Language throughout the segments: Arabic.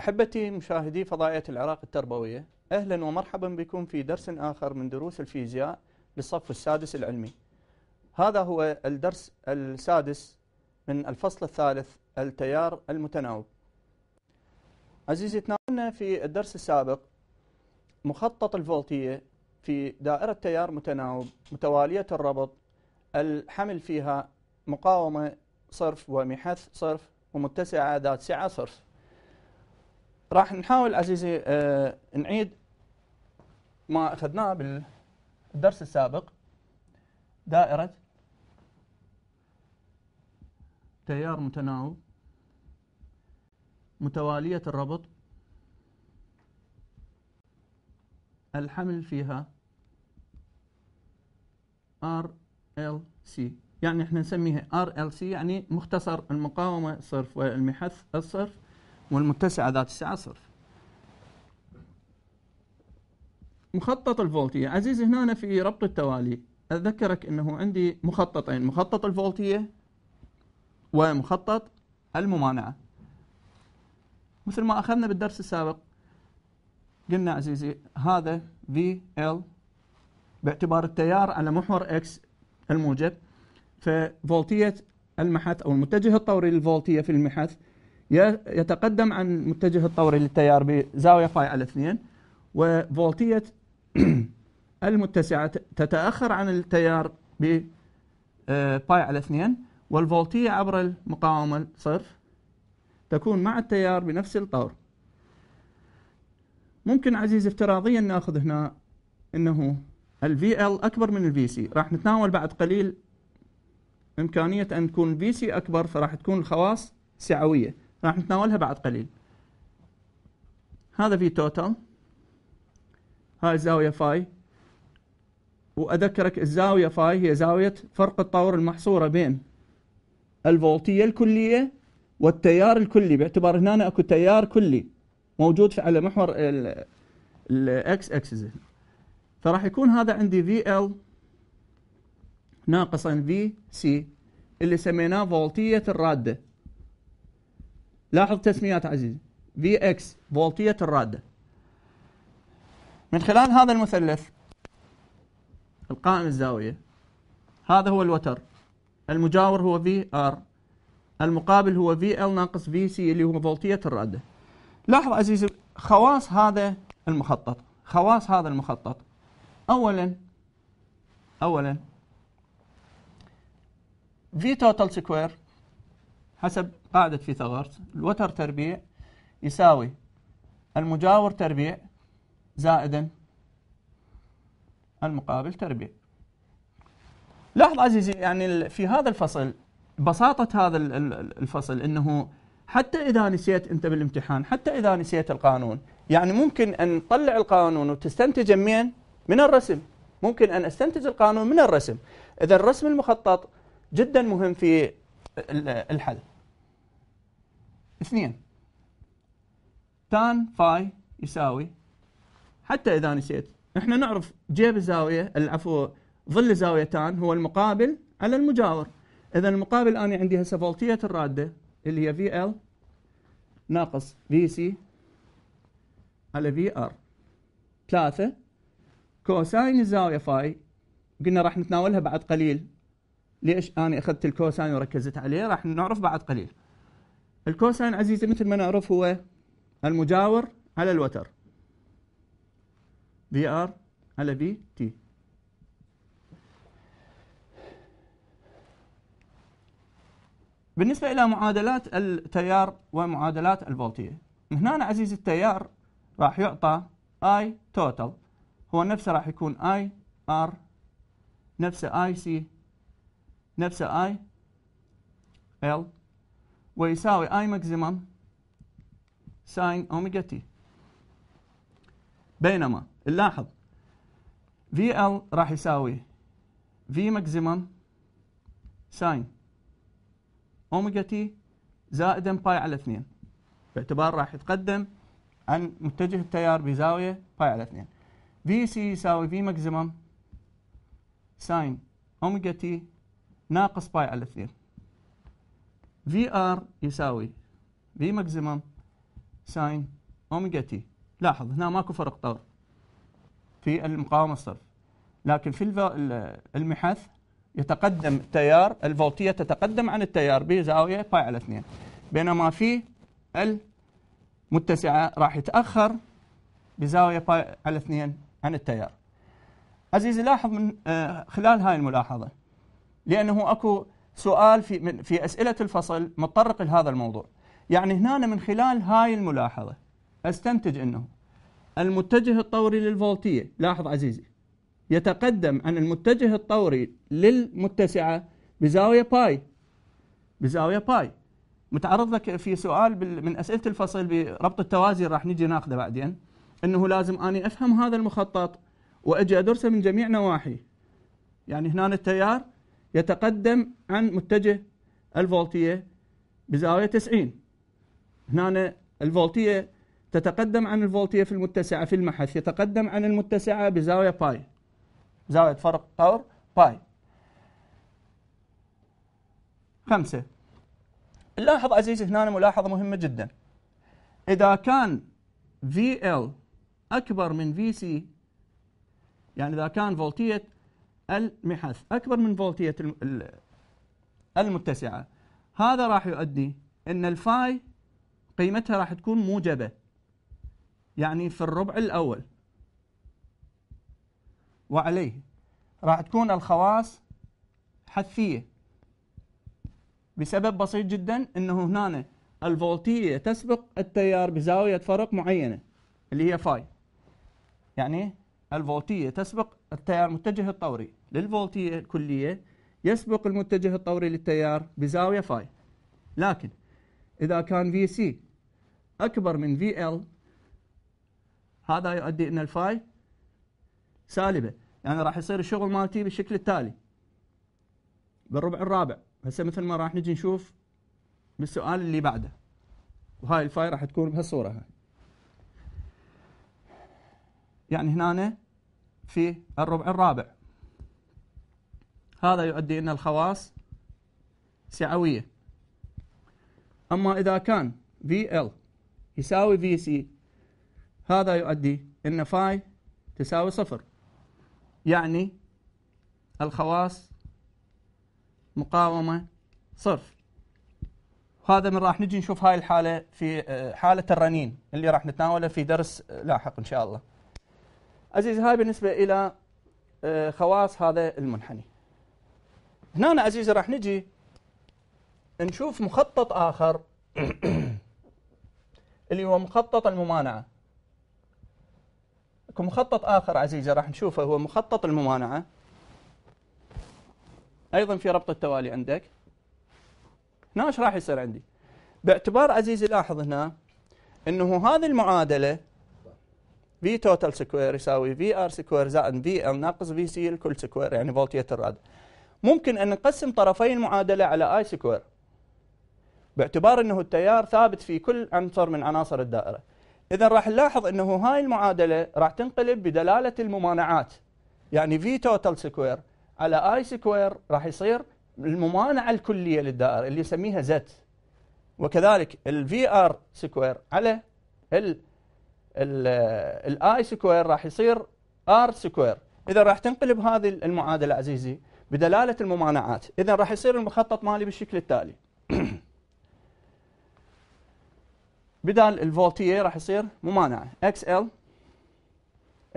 أحبتي مشاهدي فضائية العراق التربوية أهلا ومرحبا بكم في درس آخر من دروس الفيزياء للصف السادس العلمي هذا هو الدرس السادس من الفصل الثالث التيار المتناوب عزيزي تناولنا في الدرس السابق مخطط الفولتية في دائرة تيار متناوب متوالية الربط الحمل فيها مقاومة صرف ومحث صرف ومتسعة ذات سعة صرف راح نحاول عزيزي آه نعيد ما اخذناه بالدرس السابق دائرة تيار متناوب متوالية الربط الحمل فيها RLC يعني احنا نسميها RLC يعني مختصر المقاومة الصرف والمحث الصرف والمتسعة ذات السعة صرف مخطط الفولتية عزيزي هنا في ربط التوالي أذكرك أنه عندي مخططين مخطط الفولتية ومخطط الممانعة مثل ما أخذنا بالدرس السابق قلنا عزيزي هذا VL باعتبار التيار على محور X الموجب ففولتية المحث أو المتجه الطوري للفولتية في المحث يتقدم عن متجه الطوري للتيار بزاوية فاي على 2 وفولتية المتسعة تتأخر عن التيار ب باي آه، على 2 والفولتية عبر المقاومة الصرف تكون مع التيار بنفس الطور ممكن عزيز افتراضيا ناخذ هنا انه ال ال اكبر من ال سي راح نتناول بعد قليل امكانيه ان تكون VC سي اكبر فراح تكون الخواص سعويه راح نتناولها بعد قليل هذا في توتال هاي الزاوية فاي وأذكرك الزاوية فاي هي زاوية فرق الطور المحصورة بين الفولتية الكلية والتيار الكلي باعتبار هنا اكو تيار كلي موجود على محور الاكس اكسس فراح يكون هذا عندي في ال ناقصا في سي اللي سميناه فولتية الرادة لاحظ تسميات عزيزي في اكس فولتية الرادة من خلال هذا المثلث القائم الزاوية هذا هو الوتر المجاور هو في ار المقابل هو في ال ناقص في سي اللي هو فولتية الرادة لاحظ عزيزي خواص هذا المخطط خواص هذا المخطط اولا اولا في توتال سكوير حسب قاعدة فيثاغورس الوتر تربيع يساوي المجاور تربيع زائدا المقابل تربيع لاحظ عزيزي يعني في هذا الفصل بساطة هذا الفصل أنه حتى إذا نسيت أنت بالامتحان حتى إذا نسيت القانون يعني ممكن أن تطلع القانون وتستنتج من من الرسم ممكن أن أستنتج القانون من الرسم إذا الرسم المخطط جدا مهم في الحل اثنين تان فاي يساوي حتى إذا نسيت احنا نعرف جيب الزاوية العفو ظل الزاويه تان هو المقابل على المجاور إذا المقابل أنا عندي هسه فولتية الرادة اللي هي في ال ناقص في سي على في ار ثلاثه كوساين الزاوية فاي قلنا راح نتناولها بعد قليل ليش أنا أخذت الكوساين وركزت عليه راح نعرف بعد قليل الكوساين عزيزي مثل ما نعرف هو المجاور على الوتر في ار على في تي بالنسبة إلى معادلات التيار ومعادلات الفولتية هنا عزيزي التيار راح يعطى اي توتال هو نفسه راح يكون اي ار نفسه اي سي نفسه اي ال ويساوي اي ماكسيمم ساين اوميجا تي بينما نلاحظ في ال راح يساوي في ماكسيمم ساين اوميجا تي زائد باي على 2 باعتبار راح يتقدم عن متجه التيار بزاويه باي على 2 في سي يساوي في ماكسيمم ساين اوميجا تي ناقص باي على 2 في ار يساوي في ماكسيمم ساين اوميجا تي لاحظ هنا ماكو فرق طور في المقاومه الصرف لكن في المحث يتقدم التيار الفولتيه تتقدم عن التيار بزاويه باي على 2 بينما في المتسعه راح يتاخر بزاويه باي على 2 عن التيار عزيزي لاحظ من آه، خلال هاي الملاحظه لانه اكو سؤال في من في اسئله الفصل متطرق لهذا الموضوع يعني هنا من خلال هاي الملاحظه استنتج انه المتجه الطوري للفولتيه لاحظ عزيزي يتقدم عن المتجه الطوري للمتسعه بزاويه باي بزاويه باي متعرض لك في سؤال من اسئله الفصل بربط التوازي راح نجي ناخذه بعدين انه لازم اني افهم هذا المخطط واجي ادرسه من جميع نواحي يعني هنا التيار يتقدم عن متجه الفولتية بزاوية 90 هنا الفولتية تتقدم عن الفولتية في المتسعة في المحث يتقدم عن المتسعة بزاوية باي زاوية فرق طور باي خمسة نلاحظ عزيزي هنا ملاحظة مهمة جدا إذا كان VL أكبر من VC يعني إذا كان فولتية المحث أكبر من فولتية المتسعة هذا راح يؤدي أن الفاي قيمتها راح تكون موجبة يعني في الربع الأول وعليه راح تكون الخواص حثية بسبب بسيط جدا أنه هنا الفولتية تسبق التيار بزاوية فرق معينة اللي هي فاي يعني الفولتية تسبق التيار متجه الطوري للفولتية الكلية يسبق المتجه الطوري للتيار بزاوية فاي لكن إذا كان في سي أكبر من في ال هذا يؤدي أن الفاي سالبة يعني راح يصير الشغل مالتي بالشكل التالي بالربع الرابع هسه مثل ما راح نجي نشوف بالسؤال اللي بعده وهاي الفاي راح تكون بهالصورة هاي يعني هنا في الربع الرابع هذا يؤدي أن الخواص سعوية أما إذا كان VL يساوي VC هذا يؤدي أن فاي تساوي صفر يعني الخواص مقاومة صفر وهذا من راح نجي نشوف هاي الحالة في آه، حالة الرنين اللي راح نتناوله في درس لاحق إن شاء الله عزيزي هاي بالنسبة إلى آه، خواص هذا المنحني هنا عزيزي راح نجي نشوف مخطط آخر اللي هو مخطط الممانعة مخطط آخر عزيزي راح نشوفه هو مخطط الممانعة أيضا في ربط التوالي عندك هنا ايش راح يصير عندي باعتبار عزيزي لاحظ هنا أنه هذه المعادلة v توتال سكوير يساوي v r سكوير زائد v l ناقص v c الكل سكوير يعني فولتية الراد ممكن أن نقسم طرفي المعادلة على آي سكوير باعتبار أنه التيار ثابت في كل عنصر من عناصر الدائرة إذا راح نلاحظ أنه هاي المعادلة راح تنقلب بدلالة الممانعات يعني في توتال سكوير على آي سكوير راح يصير الممانعة الكلية للدائرة اللي يسميها زد وكذلك الفي ار سكوير على ال الاي سكوير راح يصير ار سكوير اذا راح تنقلب هذه المعادله عزيزي بدلالة الممانعات إذا راح يصير المخطط مالي بالشكل التالي بدال الفولتية راح يصير ممانعة XL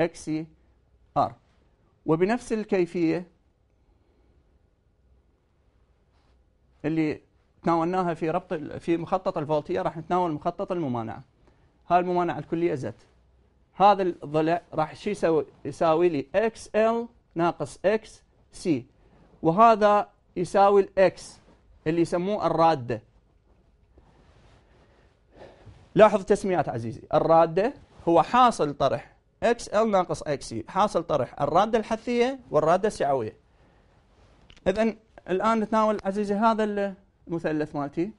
XCR وبنفس الكيفية اللي تناولناها في ربط في مخطط الفولتية راح نتناول مخطط الممانعة هاي الممانعة الكلية زد هذا الضلع راح شو يساوي يساوي لي XL ناقص XC وهذا يساوي الاكس اللي يسموه الرادة لاحظ تسميات عزيزي الرادة هو حاصل طرح اكس ال ناقص اكس e. حاصل طرح الرادة الحثية والرادة السعوية اذا الان نتناول عزيزي هذا المثلث مالتي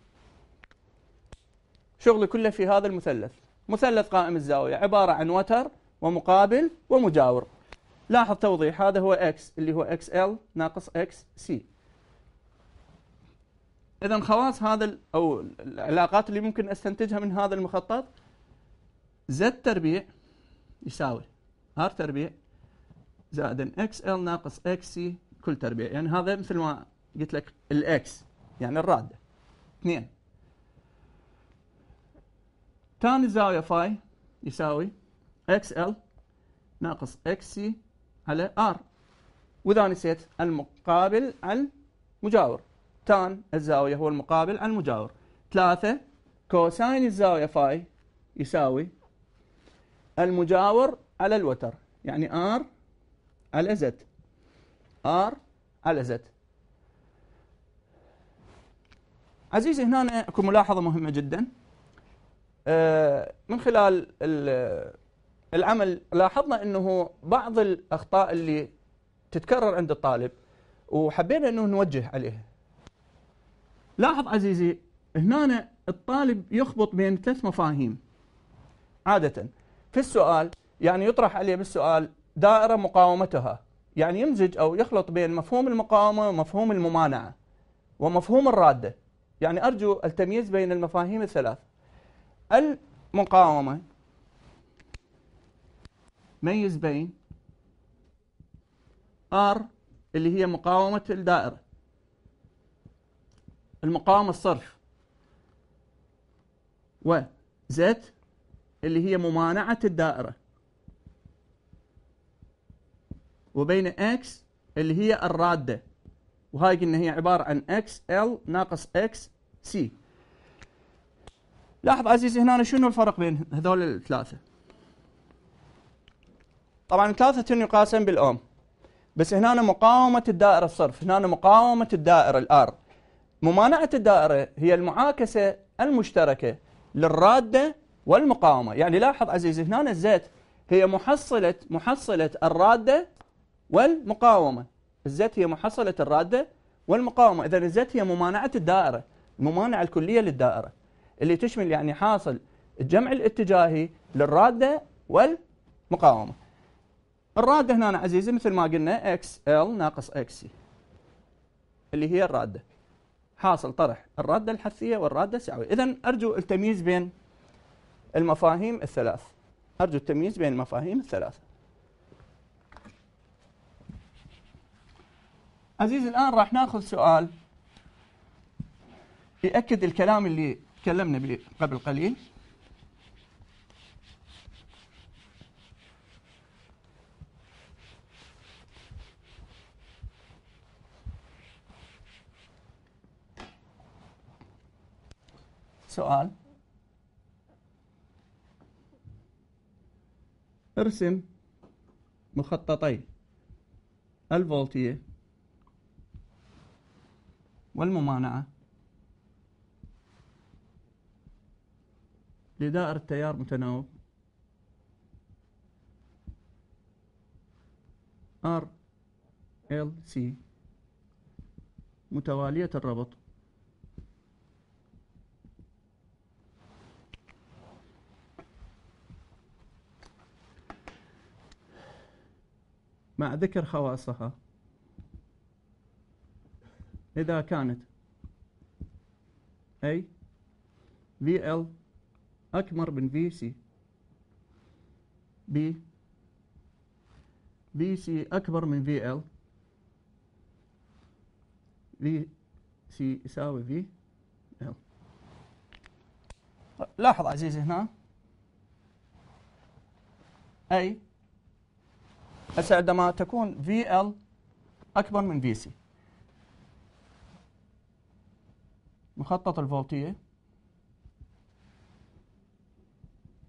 شغلي كله في هذا المثلث مثلث قائم الزاوية عبارة عن وتر ومقابل ومجاور لاحظ توضيح هذا هو x اللي هو xl ناقص xc اذا خواص هذا او العلاقات اللي ممكن استنتجها من هذا المخطط زد تربيع يساوي r تربيع زائد xl ناقص xc كل تربيع يعني هذا مثل ما قلت لك الاكس يعني الراده اثنين ثاني زاوية فاي يساوي xl ناقص xc على ار واذا نسيت المقابل المجاور تان الزاويه هو المقابل المجاور ثلاثة كوساين الزاويه فاي يساوي المجاور على الوتر يعني ار على زد ار على زد عزيزي هنا اكو ملاحظه مهمه جدا آه، من خلال العمل لاحظنا انه بعض الاخطاء اللي تتكرر عند الطالب وحبينا انه نوجه عليها لاحظ عزيزي هنا الطالب يخبط بين ثلاث مفاهيم عادة في السؤال يعني يطرح عليه بالسؤال دائرة مقاومتها يعني يمزج أو يخلط بين مفهوم المقاومة ومفهوم الممانعة ومفهوم الرادة يعني أرجو التمييز بين المفاهيم الثلاث المقاومة ميز بين R اللي هي مقاومة الدائرة المقاومة الصرف و زد اللي هي ممانعة الدائرة وبين X اللي هي الرادة وهاي قلنا هي عبارة عن X L ناقص X C لاحظ عزيزي هنا شنو الفرق بين هذول الثلاثة طبعا ثلاثة يقاسم بالأوم بس هنا مقاومة الدائرة الصرف هنا مقاومة الدائرة الآر ممانعة الدائرة هي المعاكسة المشتركة للرادة والمقاومة يعني لاحظ عزيزي هنا الزيت هي محصلة محصلة الرادة والمقاومة الزيت هي محصلة الرادة والمقاومة إذا الزيت هي ممانعة الدائرة الممانعة الكلية للدائرة اللي تشمل يعني حاصل الجمع الاتجاهي للرادة والمقاومة الرادة هنا عزيزي مثل ما قلنا اكس ال ناقص اكس اللي هي الرادة حاصل طرح الرادة الحثية والرادة السعوية إذا أرجو التمييز بين المفاهيم الثلاث أرجو التمييز بين المفاهيم الثلاث عزيزي الآن راح ناخذ سؤال يأكد الكلام اللي تكلمنا به قبل قليل سؤال ارسم مخططي الفولتية والممانعة لدائرة تيار متناوب R L C متوالية الربط مع ذكر خواصها إذا كانت أي VL أكبر من VC B VC أكبر من VL VC يساوي VL لاحظ عزيزي هنا أي هسه عندما تكون في ال اكبر من في سي مخطط الفولتيه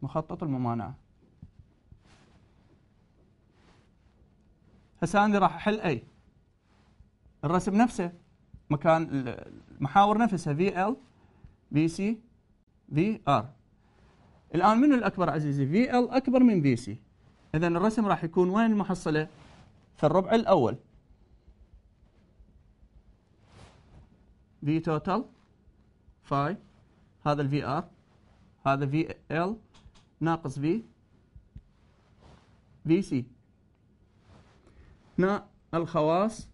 مخطط الممانعه هسه انا راح احل اي الرسم نفسه مكان المحاور نفسها في ال في سي في ار الان من الاكبر عزيزي في ال اكبر من في سي إذا الرسم راح يكون وين المحصلة؟ في الربع الأول في توتال فاي هذا الفي ار هذا في ال ناقص في في سي هنا الخواص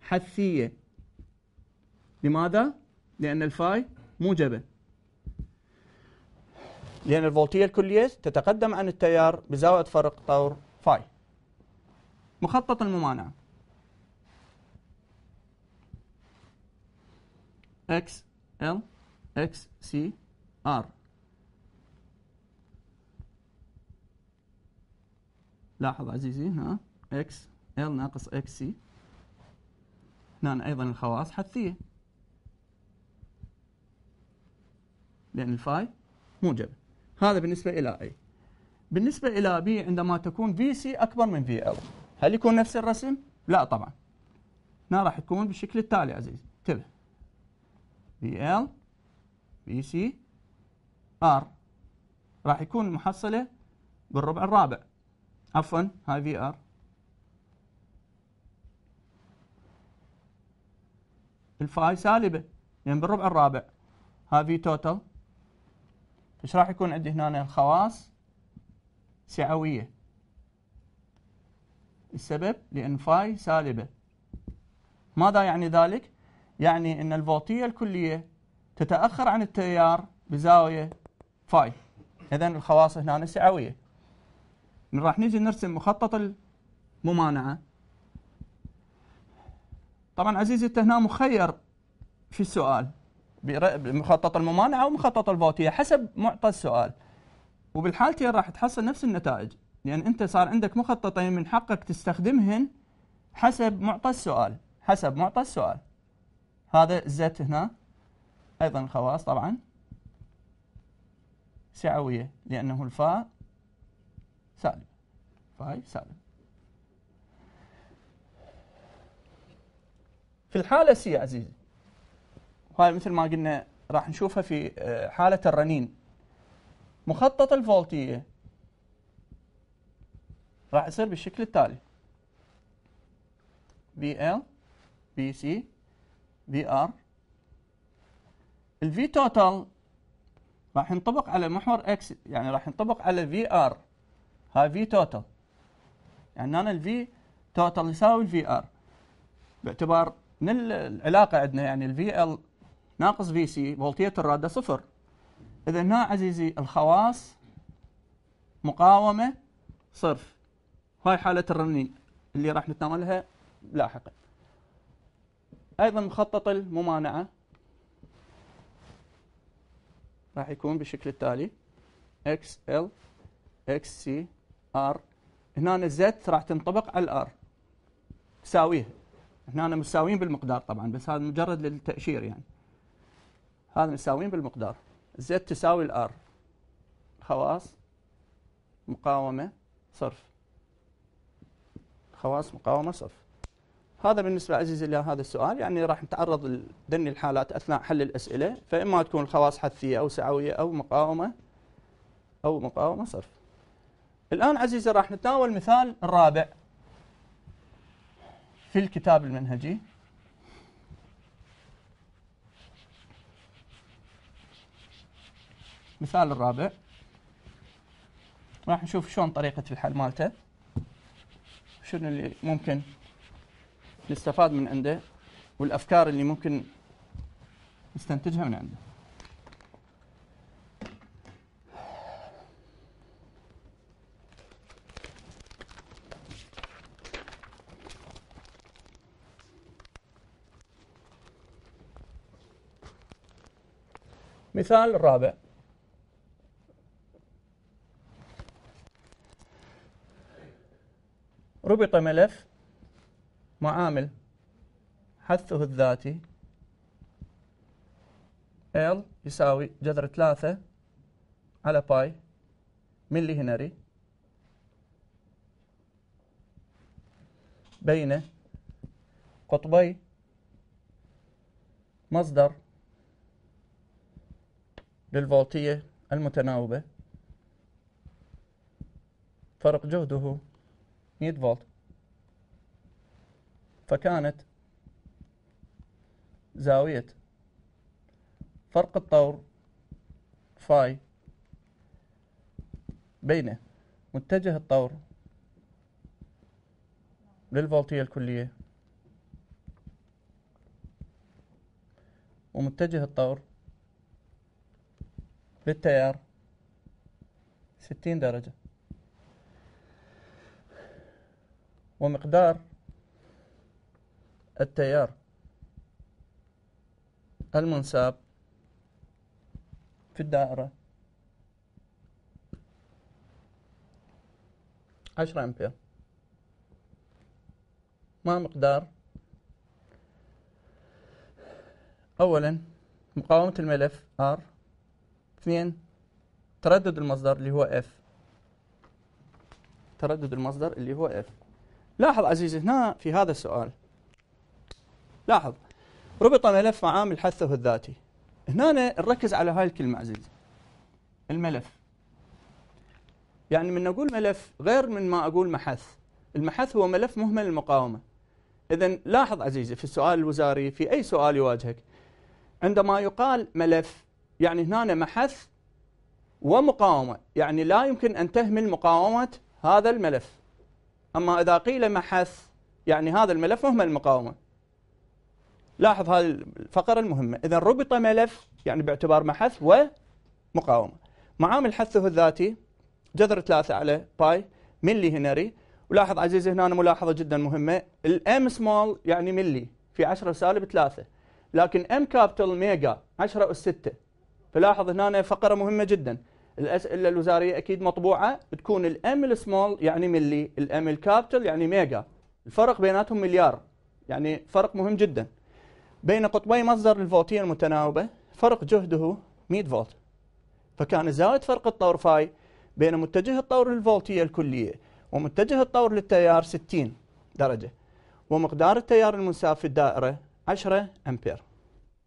حثية لماذا؟ لأن الفاي موجبة لأن الفولتية الكلية تتقدم عن التيار بزاوية فرق طور فاي مخطط الممانعة اكس ال اكس سي ار لاحظ عزيزي ها اكس ال ناقص اكس سي هنا ايضا الخواص حثيه لان الفاي موجبه هذا بالنسبة إلى A إيه؟ بالنسبة إلى B عندما تكون VC أكبر من VL هل يكون نفس الرسم؟ لا طبعا هنا راح تكون بالشكل التالي عزيزي انتبه VL VC R راح يكون المحصلة بالربع الرابع عفوا هاي في ار الفاي سالبه يعني بالربع الرابع هاي في توتال ايش راح يكون عندي هنا الخواص سعويه السبب لان فاي سالبه ماذا يعني ذلك يعني ان الفوطيه الكليه تتاخر عن التيار بزاويه فاي اذا الخواص هنا سعويه راح نجي نرسم مخطط الممانعه طبعا عزيزي انت هنا مخير في السؤال بمخطط الممانعه ومخطط الفوتيه حسب معطى السؤال وبالحالتين راح تحصل نفس النتائج لان يعني انت صار عندك مخططين من حقك تستخدمهن حسب معطى السؤال حسب معطى السؤال هذا الزيت هنا ايضا الخواص طبعا سعويه لانه الفاء سالب فاي سالب في الحاله سي عزيزي هاي مثل ما قلنا راح نشوفها في آه، حالة الرنين مخطط الفولتية راح يصير بالشكل التالي VL VC VR الفي توتال راح ينطبق على محور اكس يعني راح ينطبق على VR هاي V توتال يعني انا الفي توتال يساوي الفي ار باعتبار من العلاقه عندنا يعني الفي ال ناقص في سي فولتية الرادة صفر إذا هنا عزيزي الخواص مقاومة صرف هاي حالة الرنين اللي راح نتناولها لاحقا أيضا مخطط الممانعة راح يكون بالشكل التالي اكس ال اكس سي ار هنا الزت راح تنطبق على الار تساويها هنا مساويين بالمقدار طبعا بس هذا مجرد للتأشير يعني هذا مساويين بالمقدار زد تساوي الار خواص مقاومة صرف خواص مقاومة صرف هذا بالنسبة عزيزي لهذا السؤال يعني راح نتعرض لدني الحالات أثناء حل الأسئلة فإما تكون الخواص حثية أو سعوية أو مقاومة أو مقاومة صرف الآن عزيزي راح نتناول مثال الرابع في الكتاب المنهجي المثال الرابع راح نشوف شلون طريقة الحل مالته شنو اللي ممكن نستفاد من عنده والأفكار اللي ممكن نستنتجها من عنده مثال الرابع ربط ملف معامل حثه الذاتي L يساوي جذر 3 على باي ملي هنري بين قطبي مصدر للفولتية المتناوبة فرق جهده 2 فولت فكانت زاوية فرق الطور فاي بين متجه الطور للفولتية الكلية ومتجه الطور للتيار ستين درجة ومقدار التيار المنساب في الدائرة عشرة أمبير ما مقدار أولا مقاومة الملف R اثنين تردد المصدر اللي هو F تردد المصدر اللي هو F لاحظ عزيزي هنا في هذا السؤال لاحظ ربط ملف عامل حثه الذاتي هنا نركز على هاي الكلمة عزيزي الملف يعني من أقول ملف غير من ما أقول محث المحث هو ملف مهمل المقاومة إذا لاحظ عزيزي في السؤال الوزاري في أي سؤال يواجهك عندما يقال ملف يعني هنا محث ومقاومة يعني لا يمكن أن تهمل مقاومة هذا الملف أما إذا قيل محث يعني هذا الملف مهمل المقاومة لاحظ هذه الفقرة المهمة إذا ربط ملف يعني باعتبار محث ومقاومة معامل حثه الذاتي جذر ثلاثة على باي ملي هنري ولاحظ عزيزي هنا ملاحظة جدا مهمة الام سمول يعني ملي في 10 سالب ثلاثة لكن ام كابيتال ميجا 10 اس 6 فلاحظ هنا فقرة مهمة جدا الاسئله الوزاريه اكيد مطبوعه بتكون الام السمول يعني ملي الام الكابيتال يعني ميجا الفرق بيناتهم مليار يعني فرق مهم جدا بين قطبي مصدر الفولتيه المتناوبه فرق جهده 100 فولت فكان زاويه فرق الطور فاي بين متجه الطور للفولتيه الكليه ومتجه الطور للتيار 60 درجه ومقدار التيار المنساب في الدائره 10 امبير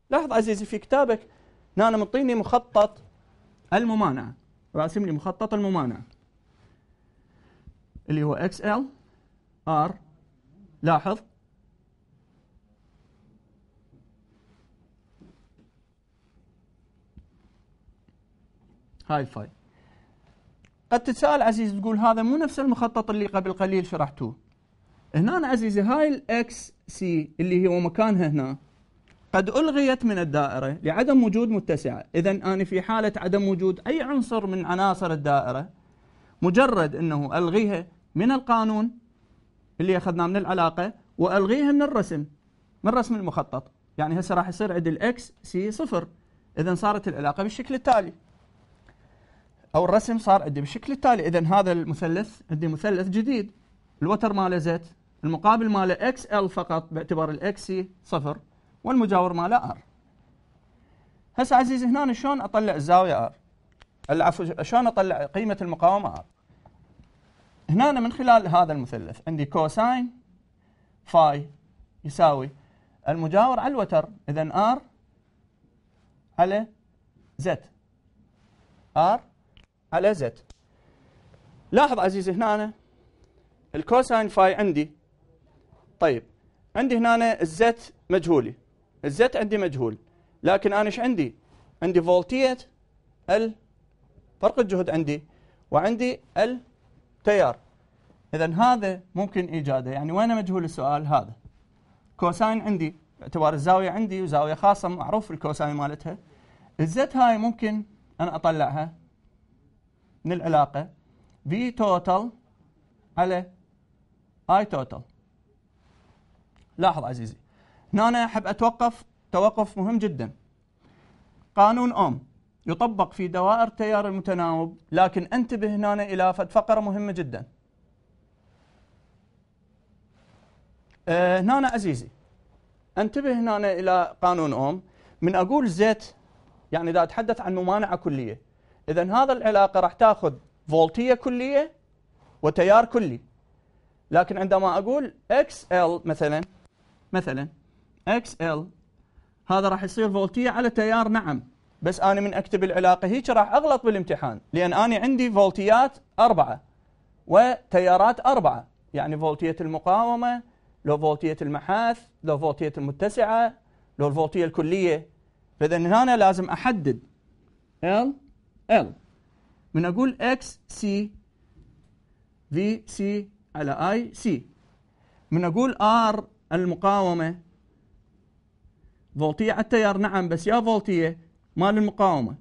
لاحظ عزيزي في كتابك نانا مطيني مخطط الممانعة راسم لي مخطط الممانعة اللي هو XL R لاحظ هاي الفايل تتساءل عزيز تقول هذا مو نفس المخطط اللي قبل قليل شرحتوه هنا عزيزي هاي الاكس سي اللي هو مكانها هنا قد ألغيت من الدائرة لعدم وجود متسعة إذا أنا في حالة عدم وجود أي عنصر من عناصر الدائرة مجرد أنه ألغيها من القانون اللي أخذناه من العلاقة وألغيها من الرسم من رسم المخطط يعني هسه راح يصير عندي الإكس سي صفر إذا صارت العلاقة بالشكل التالي أو الرسم صار عندي بالشكل التالي إذا هذا المثلث عندي مثلث جديد الوتر ماله زيت المقابل ماله اكس ال فقط باعتبار الاكس سي صفر والمجاور ماله ار هسه عزيزي هنا شلون اطلع الزاويه ار العفو شلون اطلع قيمه المقاومه ار هنا من خلال هذا المثلث عندي كوساين فاي يساوي المجاور على الوتر اذا ار على زد ار على زد لاحظ عزيزي هنا الكوساين فاي عندي طيب عندي هنا الزت مجهولي الزت عندي مجهول لكن انا ايش عندي عندي فولتيه ال فرق الجهد عندي وعندي التيار اذا هذا ممكن ايجاده يعني وين مجهول السؤال هذا كوساين عندي باعتبار الزاويه عندي وزاويه خاصه معروف الكوساين مالتها الزت هاي ممكن انا اطلعها من العلاقه في توتال على اي توتال لاحظ عزيزي هنا أنا أحب أتوقف توقف مهم جدا قانون أوم يطبق في دوائر تيار المتناوب لكن انتبه هنا إلى فقرة مهمة جدا هنا آه، عزيزي انتبه هنا إلى قانون أوم من أقول زيت يعني إذا أتحدث عن ممانعة كلية إذا هذا العلاقة راح تأخذ فولتية كلية وتيار كلي لكن عندما أقول XL مثلا مثلا اكس ال هذا راح يصير فولتيه على تيار نعم بس انا من اكتب العلاقه هيك راح اغلط بالامتحان لان انا عندي فولتيات اربعه وتيارات اربعه يعني فولتيه المقاومه لو فولتيه المحاث لو فولتيه المتسعه لو الفولتيه الكليه فاذا هنا لازم احدد ال ال من اقول اكس سي في سي على اي سي من اقول ار المقاومه فولتيه على التيار نعم بس يا فولتيه مال المقاومه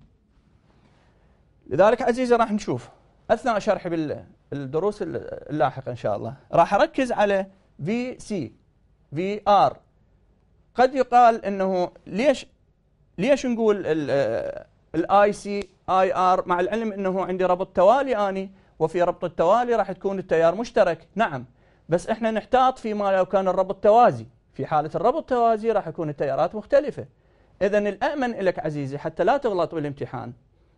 لذلك عزيزي راح نشوف اثناء شرحي بالدروس اللاحقه ان شاء الله راح اركز على في سي في ار قد يقال انه ليش ليش نقول الاي سي اي ار مع العلم انه عندي ربط توالي اني وفي ربط التوالي راح تكون التيار مشترك نعم بس احنا نحتاط فيما لو كان الربط توازي في حالة الربط توازي راح يكون التيارات مختلفة إذا الأمن لك عزيزي حتى لا تغلط بالامتحان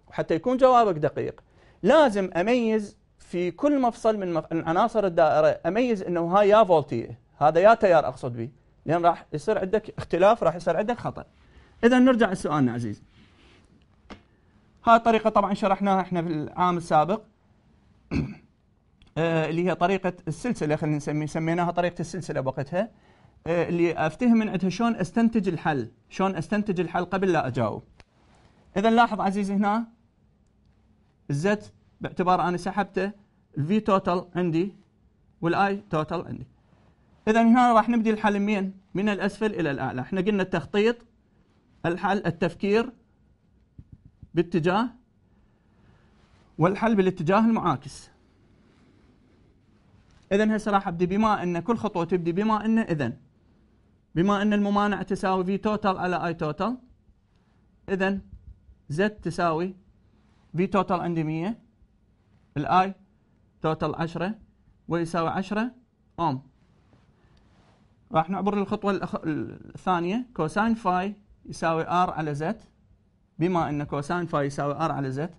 وحتى يكون جوابك دقيق لازم أميز في كل مفصل من عناصر الدائرة أميز أنه هاي يا فولتية هذا يا تيار أقصد به لأن راح يصير عندك اختلاف راح يصير عندك خطأ إذا نرجع لسؤالنا عزيزي هاي الطريقة طبعا شرحناها احنا في العام السابق آه، اللي هي طريقة السلسلة خلينا نسمي سميناها طريقة السلسلة بوقتها آه، اللي افتهم من عندها شلون استنتج الحل شلون استنتج الحل قبل لا اجاوب اذا لاحظ عزيزي هنا الزت باعتبار انا سحبته الفي توتال عندي والاي توتال عندي اذا هنا راح نبدي الحل منين من الاسفل الى الاعلى احنا قلنا التخطيط الحل التفكير باتجاه والحل بالاتجاه المعاكس اذا هسه راح ابدي بما ان كل خطوه تبدي بما ان اذا بما أن الممانعة تساوي في توتال على اي توتال إذا زد تساوي في توتال عندي 100 الاي توتال 10 ويساوي 10 اوم راح نعبر للخطوة الثانية كوساين فاي يساوي ار على زد بما أن كوساين فاي يساوي ار على زد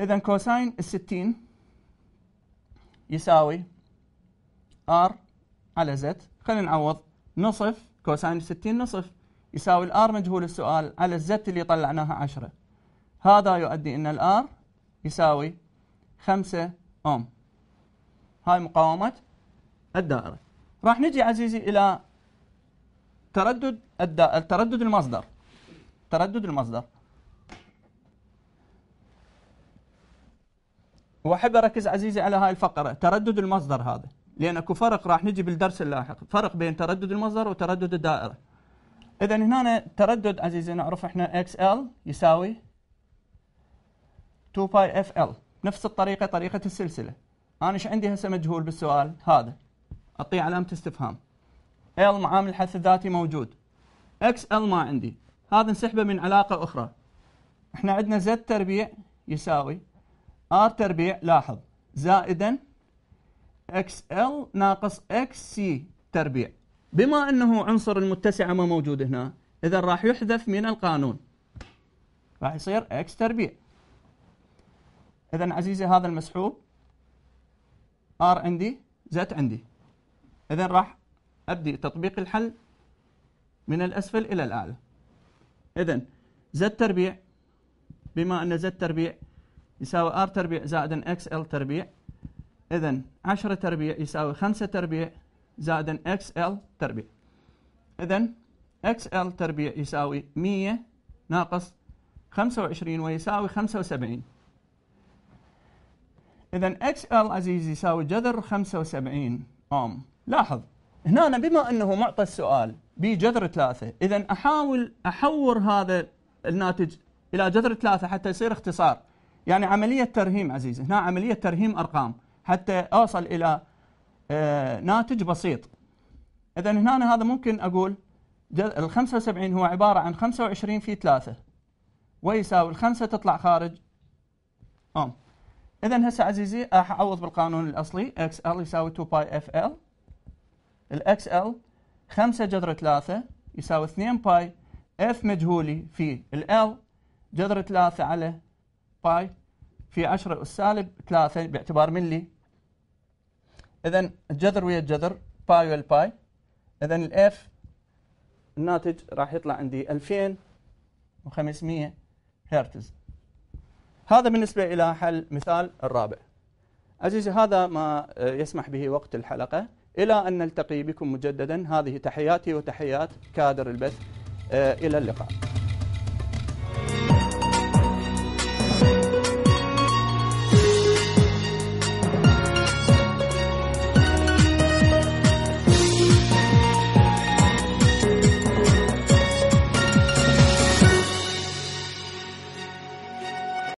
إذا كوساين 60 يساوي ار على زد خلينا نعوض نصف كوساين 60 نصف يساوي الار مجهول السؤال على الزت اللي طلعناها 10 هذا يؤدي ان الار يساوي 5 اوم هاي مقاومة الدائرة راح نجي عزيزي الى تردد الدا... التردد المصدر تردد المصدر واحب اركز عزيزي على هاي الفقرة تردد المصدر هذا لان اكو فرق راح نجي بالدرس اللاحق فرق بين تردد المصدر وتردد الدائره اذا هنا تردد عزيزي نعرف احنا اكس ال يساوي 2 باي اف ال نفس الطريقه طريقه السلسله انا ايش عندي هسه مجهول بالسؤال هذا اعطيه علامه استفهام ال معامل الحث الذاتي موجود اكس ال ما عندي هذا نسحبه من علاقه اخرى احنا عندنا زد تربيع يساوي ار تربيع لاحظ زائدا اكس ال ناقص اكس سي تربيع بما انه عنصر المتسعه ما موجود هنا اذا راح يحذف من القانون راح يصير اكس تربيع اذا عزيزي هذا المسحوب ار عندي زت عندي اذا راح ابدي تطبيق الحل من الاسفل الى الاعلى اذا زت تربيع بما ان زت تربيع يساوي ار تربيع زائد اكس ال تربيع إذا 10 تربيع يساوي 5 تربيع زائدا اكس ال تربيع إذا اكس ال تربيع يساوي 100 ناقص 25 ويساوي 75 إذا اكس ال عزيزي يساوي جذر 75 أوم لاحظ هنا بما أنه معطى السؤال بي جذر 3 إذا أحاول أحور هذا الناتج إلى جذر 3 حتى يصير اختصار يعني عملية ترهيم عزيزي هنا عملية ترهيم أرقام حتى أوصل إلى آه، ناتج بسيط إذا هنا هذا ممكن أقول ال 75 هو عبارة عن 25 في 3 ويساوي الخمسة تطلع خارج أم إذا هسه عزيزي راح أعوض بالقانون الأصلي اكس ال يساوي 2 باي اف ال الاكس ال 5 جذر 3 يساوي 2 باي اف مجهولي في ال جذر 3 على باي في 10 سالب 3 باعتبار ملي اذا الجذر ويا الجذر باي ويا الباي اذا الاف الناتج راح يطلع عندي 2500 هرتز هذا بالنسبة إلى حل مثال الرابع عزيزي هذا ما يسمح به وقت الحلقة إلى أن نلتقي بكم مجددا هذه تحياتي وتحيات كادر البث إلى اللقاء